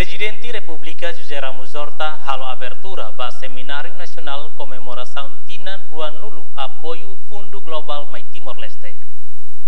Presidente Repubblica José Ramos Horta halo abertura ba Seminario Nacional Comemoração Tinan Ruanulu apoyu Fundo Global Mai Timor Leste.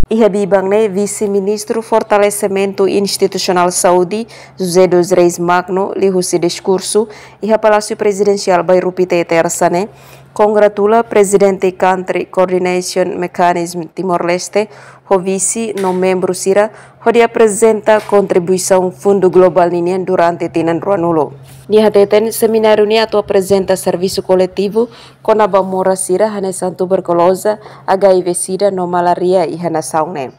Ihabibang ne Vice-Ministro Fortalecimento Institucional Saudi, José dos Reis Magno, lihusi diskursu iha Palácio Presidencial Bairupite Tersane, congratula Presidente Country Coordination Mechanism Timor-Leste, Hovisi no membro Sira, hodia presenta contribuição Fundo Global ninia durante Tinan Ruanulo. hateten seminário ni atua presenta serviço coletivo kona a Bamora Sira, Hanesan berkolosa HIV-Sida, no Malaria e Hanasaune.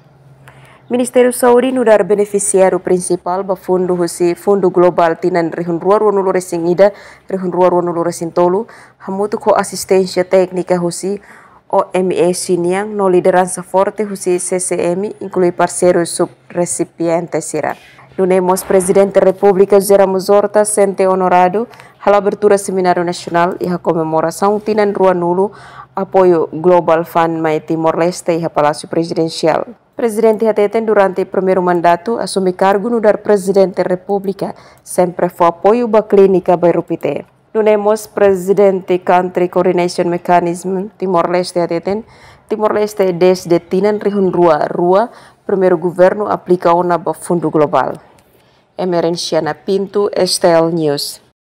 Ministério Saúde no dar beneficiário principal ba fundo husi fundo global tinan rihun ruar wonu nulu ida rihun ruar wonu nulu tolu hamutu ko asistensia técnica husi OME Siniang no liderança forte husi CCM inclui sub recipiente sira. Lunemos Presidente da República José sente honorado hal abertura seminário nacional e a comemoração tinan ruar nulu apoio Global Fund mai Timor-Leste ha Palácio Presidencial. Presidente Rateten, durante primeiro mandato, assume cargo no dar Presidente da República, sempre foi apoio da clínica Dunemos Presidente Country Coordination Mechanism Timor-Leste Rateten, Timor-Leste desde Tinan Rihun Rua, Rua, primeiro governo aplica ba fundo global. Emerenciana Pinto, Estel News.